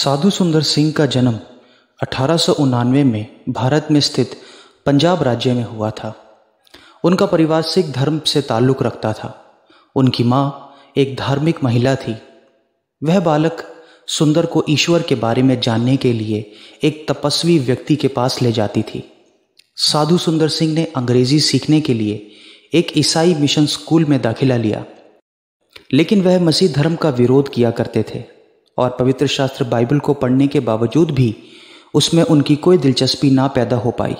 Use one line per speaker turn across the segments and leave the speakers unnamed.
साधु सुंदर सिंह का जन्म अठारह में भारत में स्थित पंजाब राज्य में हुआ था उनका परिवार सिख धर्म से ताल्लुक़ रखता था उनकी माँ एक धार्मिक महिला थी वह बालक सुंदर को ईश्वर के बारे में जानने के लिए एक तपस्वी व्यक्ति के पास ले जाती थी साधु सुंदर सिंह ने अंग्रेजी सीखने के लिए एक ईसाई मिशन स्कूल में दाखिला लिया लेकिन वह मसीह धर्म का विरोध किया करते थे और पवित्र शास्त्र बाइबल को पढ़ने के बावजूद भी उसमें उनकी कोई दिलचस्पी ना पैदा हो पाई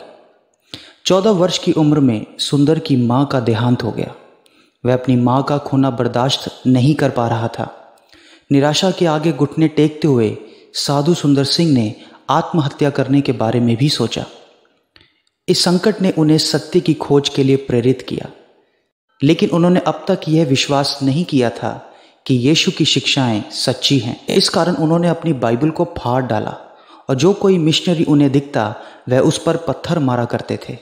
चौदह वर्ष की उम्र में सुंदर की माँ का देहांत हो गया वह अपनी माँ का खोना बर्दाश्त नहीं कर पा रहा था निराशा के आगे घुटने टेकते हुए साधु सुंदर सिंह ने आत्महत्या करने के बारे में भी सोचा इस संकट ने उन्हें सत्य की खोज के लिए प्रेरित किया लेकिन उन्होंने अब तक यह विश्वास नहीं किया था कि यीशु की शिक्षाएं सच्ची हैं इस कारण उन्होंने अपनी बाइबल को फाड़ डाला और जो कोई मिशनरी उन्हें दिखता वह उस पर पत्थर मारा करते थे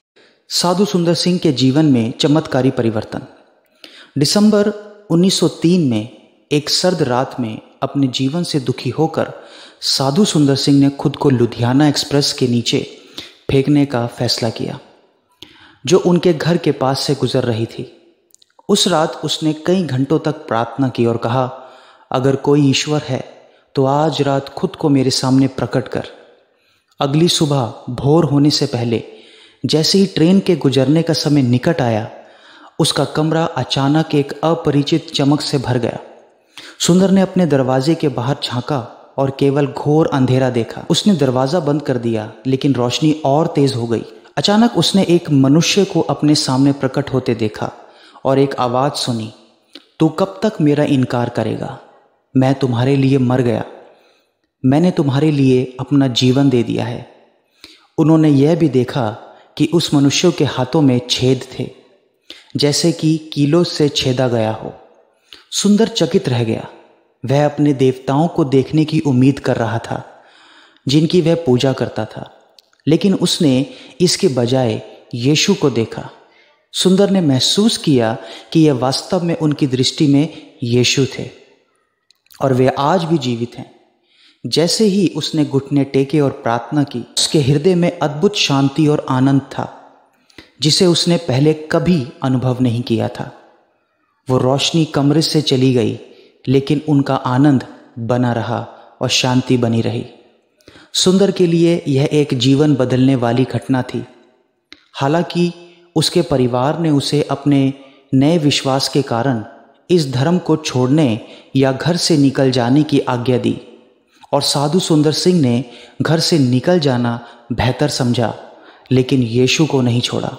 साधु सुंदर सिंह के जीवन में चमत्कारी परिवर्तन दिसंबर 1903 में एक सर्द रात में अपने जीवन से दुखी होकर साधु सुंदर सिंह ने खुद को लुधियाना एक्सप्रेस के नीचे फेंकने का फैसला किया जो उनके घर के पास से गुजर रही थी उस रात उसने कई घंटों तक प्रार्थना की और कहा अगर कोई ईश्वर है तो आज रात खुद को मेरे सामने प्रकट कर अगली सुबह भोर होने से पहले जैसे ही ट्रेन के गुजरने का समय निकट आया उसका कमरा अचानक एक अपरिचित चमक से भर गया सुंदर ने अपने दरवाजे के बाहर झांका और केवल घोर अंधेरा देखा उसने दरवाजा बंद कर दिया लेकिन रोशनी और तेज हो गई अचानक उसने एक मनुष्य को अपने सामने प्रकट होते देखा और एक आवाज़ सुनी तू कब तक मेरा इनकार करेगा मैं तुम्हारे लिए मर गया मैंने तुम्हारे लिए अपना जीवन दे दिया है उन्होंने यह भी देखा कि उस मनुष्य के हाथों में छेद थे जैसे कि कीलों से छेदा गया हो सुंदर चकित रह गया वह अपने देवताओं को देखने की उम्मीद कर रहा था जिनकी वह पूजा करता था लेकिन उसने इसके बजाय यीशु को देखा सुंदर ने महसूस किया कि यह वास्तव में उनकी दृष्टि में यीशु थे और वे आज भी जीवित हैं जैसे ही उसने घुटने टेके और प्रार्थना की उसके हृदय में अद्भुत शांति और आनंद था जिसे उसने पहले कभी अनुभव नहीं किया था वो रोशनी कमरे से चली गई लेकिन उनका आनंद बना रहा और शांति बनी रही सुंदर के लिए यह एक जीवन बदलने वाली घटना थी हालांकि उसके परिवार ने उसे अपने नए विश्वास के कारण इस धर्म को छोड़ने या घर से निकल जाने की आज्ञा दी और साधु सुंदर सिंह ने घर से निकल जाना बेहतर समझा लेकिन यीशु को नहीं छोड़ा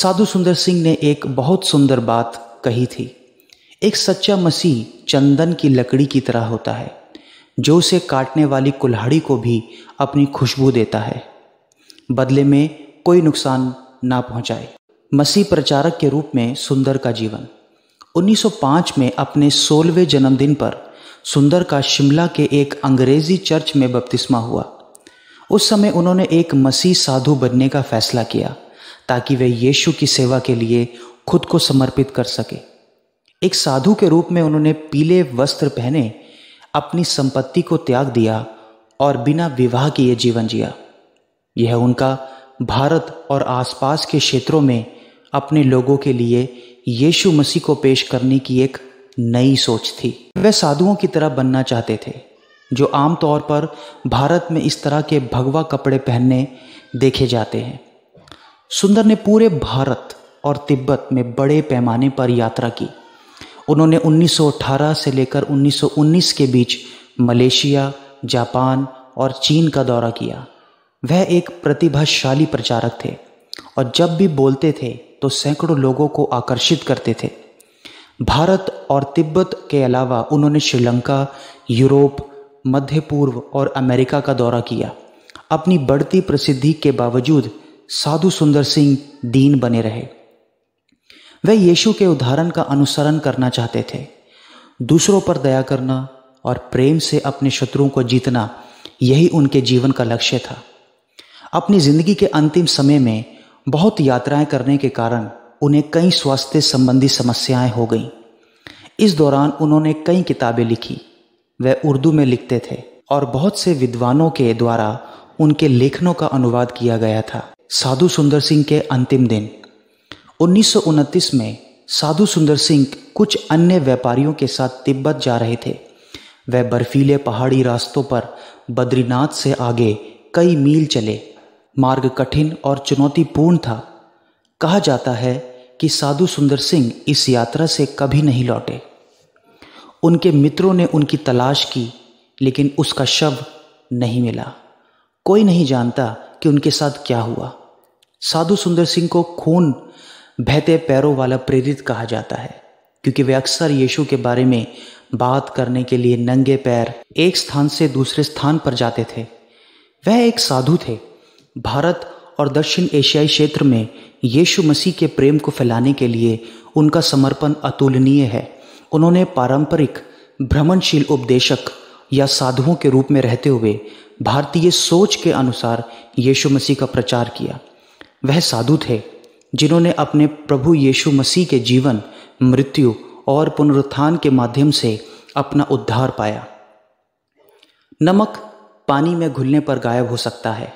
साधु सुंदर सिंह ने एक बहुत सुंदर बात कही थी एक सच्चा मसीह चंदन की लकड़ी की तरह होता है जो उसे काटने वाली कुल्हाड़ी को भी अपनी खुशबू देता है बदले में कोई नुकसान ना पहुंचाए मसीह प्रचारक के रूप में सुंदर का जीवन 1905 में अपने सोलहवें जन्मदिन पर सुंदर का शिमला के एक अंग्रेजी चर्च में बपतिस्मा हुआ उस समय उन्होंने एक मसीह साधु बनने का फैसला किया ताकि वे यीशु की सेवा के लिए खुद को समर्पित कर सके एक साधु के रूप में उन्होंने पीले वस्त्र पहने अपनी संपत्ति को त्याग दिया और बिना विवाह किए जीवन जिया यह उनका भारत और आसपास के क्षेत्रों में अपने लोगों के लिए यीशु मसीह को पेश करने की एक नई सोच थी वह साधुओं की तरह बनना चाहते थे जो आमतौर पर भारत में इस तरह के भगवा कपड़े पहनने देखे जाते हैं सुंदर ने पूरे भारत और तिब्बत में बड़े पैमाने पर यात्रा की उन्होंने 1918 से लेकर 1919 के बीच मलेशिया जापान और चीन का दौरा किया वह एक प्रतिभाशाली प्रचारक थे और जब भी बोलते थे तो सैकड़ों लोगों को आकर्षित करते थे भारत और तिब्बत के अलावा उन्होंने श्रीलंका यूरोप मध्य पूर्व और अमेरिका का दौरा किया अपनी बढ़ती प्रसिद्धि के बावजूद साधु सुंदर सिंह दीन बने रहे वह यीशु के उदाहरण का अनुसरण करना चाहते थे दूसरों पर दया करना और प्रेम से अपने शत्रुओं को जीतना यही उनके जीवन का लक्ष्य था अपनी जिंदगी के अंतिम समय में बहुत यात्राएं करने के कारण उन्हें कई स्वास्थ्य संबंधी समस्याएं हो गईं इस दौरान उन्होंने कई किताबें लिखी वह उर्दू में लिखते थे और बहुत से विद्वानों के द्वारा उनके लेखनों का अनुवाद किया गया था साधु सुंदर सिंह के अंतिम दिन उन्नीस में साधु सुंदर सिंह कुछ अन्य व्यापारियों के साथ तिब्बत जा रहे थे वह बर्फीले पहाड़ी रास्तों पर बद्रीनाथ से आगे कई मील चले मार्ग कठिन और चुनौतीपूर्ण था कहा जाता है कि साधु सुंदर सिंह इस यात्रा से कभी नहीं लौटे उनके मित्रों ने उनकी तलाश की लेकिन उसका शव नहीं मिला कोई नहीं जानता कि उनके साथ क्या हुआ साधु सुंदर सिंह को खून बहते पैरों वाला प्रेरित कहा जाता है क्योंकि वे अक्सर यीशु के बारे में बात करने के लिए नंगे पैर एक स्थान से दूसरे स्थान पर जाते थे वह एक साधु थे भारत और दक्षिण एशियाई क्षेत्र में यीशु मसीह के प्रेम को फैलाने के लिए उनका समर्पण अतुलनीय है उन्होंने पारंपरिक भ्रमणशील उपदेशक या साधुओं के रूप में रहते हुए भारतीय सोच के अनुसार यीशु मसीह का प्रचार किया वह साधु थे जिन्होंने अपने प्रभु यीशु मसीह के जीवन मृत्यु और पुनरुत्थान के माध्यम से अपना उद्धार पाया नमक पानी में घुलने पर गायब हो सकता है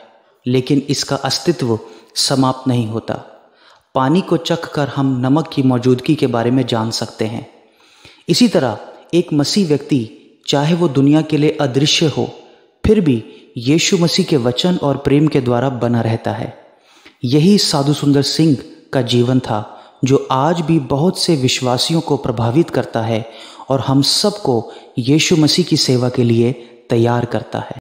लेकिन इसका अस्तित्व समाप्त नहीं होता पानी को चख कर हम नमक की मौजूदगी के बारे में जान सकते हैं इसी तरह एक मसीह व्यक्ति चाहे वो दुनिया के लिए अदृश्य हो फिर भी यीशु मसीह के वचन और प्रेम के द्वारा बना रहता है यही साधु सुंदर सिंह का जीवन था जो आज भी बहुत से विश्वासियों को प्रभावित करता है और हम सबको यीशु मसीह की सेवा के लिए तैयार करता है